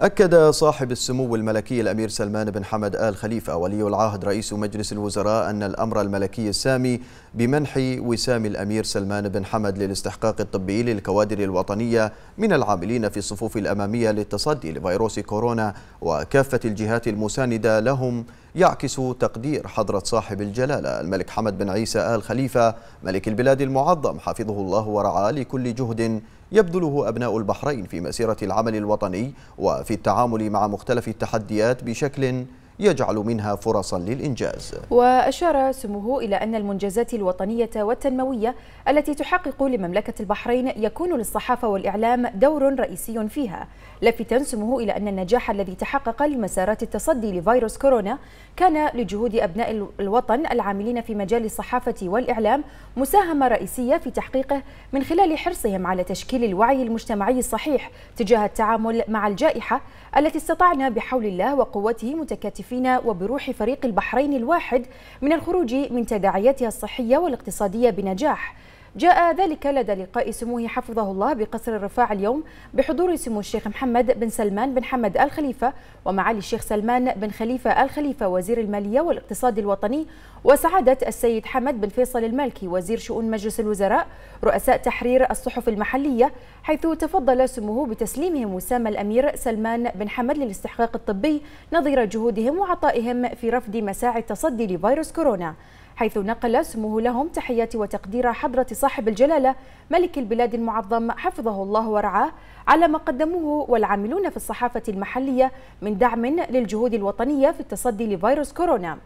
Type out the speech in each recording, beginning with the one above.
أكد صاحب السمو الملكي الأمير سلمان بن حمد آل خليفة ولي العهد رئيس مجلس الوزراء أن الأمر الملكي السامي بمنح وسام الأمير سلمان بن حمد للاستحقاق الطبي للكوادر الوطنية من العاملين في الصفوف الأمامية للتصدي لفيروس كورونا وكافة الجهات المساندة لهم يعكس تقدير حضرة صاحب الجلالة الملك حمد بن عيسى آل خليفة ملك البلاد المعظم حفظه الله ورعاه لكل جهد يبذله أبناء البحرين في مسيرة العمل الوطني وفي التعامل مع مختلف التحديات بشكل يجعل منها فرصا للإنجاز وأشار سموه إلى أن المنجزات الوطنية والتنموية التي تحقق لمملكة البحرين يكون للصحافة والإعلام دور رئيسي فيها لافتا سموه إلى أن النجاح الذي تحقق لمسارات التصدي لفيروس كورونا كان لجهود أبناء الوطن العاملين في مجال الصحافة والإعلام مساهمة رئيسية في تحقيقه من خلال حرصهم على تشكيل الوعي المجتمعي الصحيح تجاه التعامل مع الجائحة التي استطعنا بحول الله وقوته متكاتفة فينا وبروح فريق البحرين الواحد من الخروج من تداعياتها الصحية والاقتصادية بنجاح جاء ذلك لدى لقاء سموه حفظه الله بقصر الرفاع اليوم بحضور سمو الشيخ محمد بن سلمان بن حمد الخليفة ومعالي الشيخ سلمان بن خليفة الخليفة وزير المالية والاقتصاد الوطني وسعادة السيد حمد بن فيصل المالكي وزير شؤون مجلس الوزراء رؤساء تحرير الصحف المحلية حيث تفضل سموه بتسليمهم وسام الأمير سلمان بن حمد للاستحقاق الطبي نظير جهودهم وعطائهم في رفض مساعي التصدي لفيروس كورونا حيث نقل سموه لهم تحيات وتقدير حضرة صاحب الجلالة ملك البلاد المعظم حفظه الله ورعاه على ما قدموه والعاملون في الصحافة المحلية من دعم للجهود الوطنية في التصدي لفيروس كورونا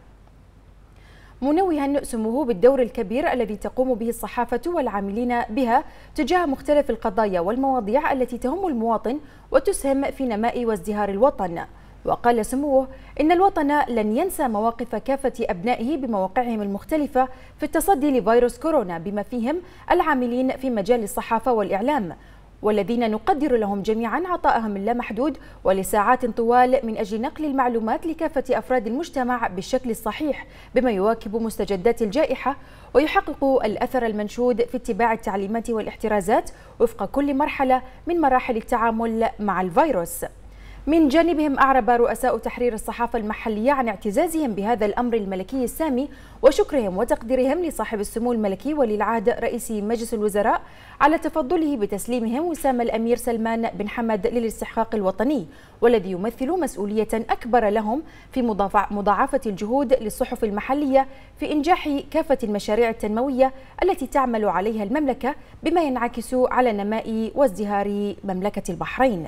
منوها سموه بالدور الكبير الذي تقوم به الصحافة والعاملين بها تجاه مختلف القضايا والمواضيع التي تهم المواطن وتسهم في نماء وازدهار الوطن وقال سموه إن الوطن لن ينسى مواقف كافة أبنائه بمواقعهم المختلفة في التصدي لفيروس كورونا بما فيهم العاملين في مجال الصحافة والإعلام والذين نقدر لهم جميعا عطاءهم اللامحدود ولساعات طوال من أجل نقل المعلومات لكافة أفراد المجتمع بالشكل الصحيح بما يواكب مستجدات الجائحة ويحقق الأثر المنشود في اتباع التعليمات والاحترازات وفق كل مرحلة من مراحل التعامل مع الفيروس من جانبهم أعرب رؤساء تحرير الصحافة المحلية عن اعتزازهم بهذا الأمر الملكي السامي وشكرهم وتقديرهم لصاحب السمو الملكي ولي العهد رئيس مجلس الوزراء على تفضله بتسليمهم وسام الأمير سلمان بن حمد للاستحقاق الوطني والذي يمثل مسؤولية أكبر لهم في مضاعفة الجهود للصحف المحلية في إنجاح كافة المشاريع التنموية التي تعمل عليها المملكة بما ينعكس على نماء وازدهار مملكة البحرين